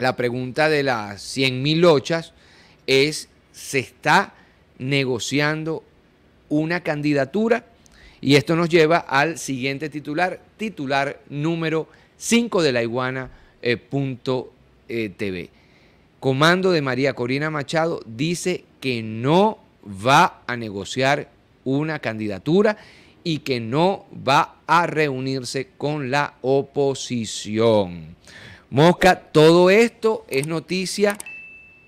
la pregunta de las 100.000 es, ¿se está negociando una candidatura? Y esto nos lleva al siguiente titular, titular número 5 de la iguana.tv. Eh, eh, Comando de María Corina Machado dice que no va a negociar una candidatura y que no va a reunirse con la oposición. Mosca, todo esto es noticia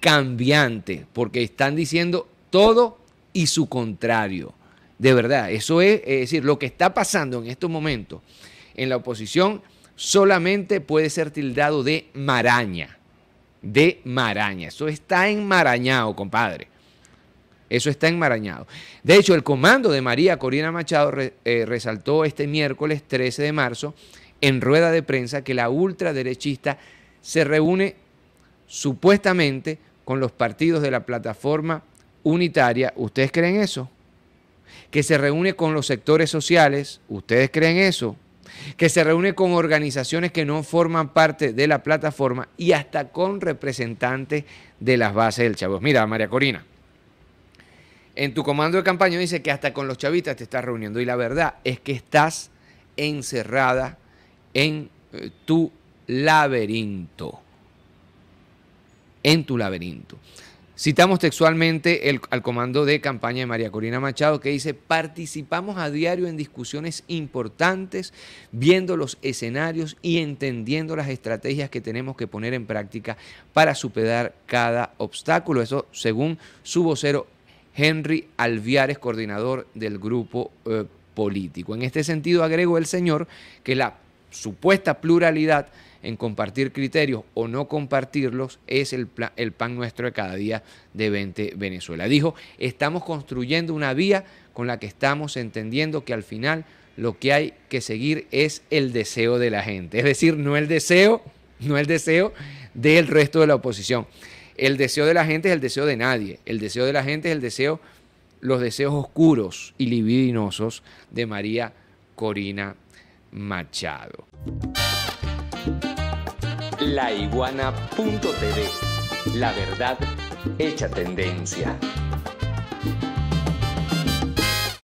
cambiante, porque están diciendo todo y su contrario. De verdad, eso es, es decir, lo que está pasando en estos momentos en la oposición solamente puede ser tildado de maraña, de maraña. Eso está enmarañado, compadre. Eso está enmarañado. De hecho, el comando de María Corina Machado eh, resaltó este miércoles 13 de marzo en rueda de prensa que la ultraderechista se reúne supuestamente con los partidos de la plataforma unitaria. ¿Ustedes creen eso? Que se reúne con los sectores sociales. ¿Ustedes creen eso? Que se reúne con organizaciones que no forman parte de la plataforma y hasta con representantes de las bases del Chavos. Mira, María Corina. En tu comando de campaña dice que hasta con los chavistas te estás reuniendo y la verdad es que estás encerrada en eh, tu laberinto. En tu laberinto. Citamos textualmente el, al comando de campaña de María Corina Machado que dice, participamos a diario en discusiones importantes, viendo los escenarios y entendiendo las estrategias que tenemos que poner en práctica para superar cada obstáculo. Eso según su vocero Henry Alviares, coordinador del grupo eh, político. En este sentido, agrego el señor que la supuesta pluralidad en compartir criterios o no compartirlos es el, pan nuestro de cada día de 20 Venezuela. Dijo, estamos construyendo una vía con la que estamos entendiendo que al final lo que hay que seguir es el deseo de la gente, es decir, no el deseo, no el deseo del resto de la oposición. El deseo de la gente es el deseo de nadie, el deseo de la gente es el deseo los deseos oscuros y libidinosos de María Corina Machado. La iguana.tv. La verdad hecha tendencia.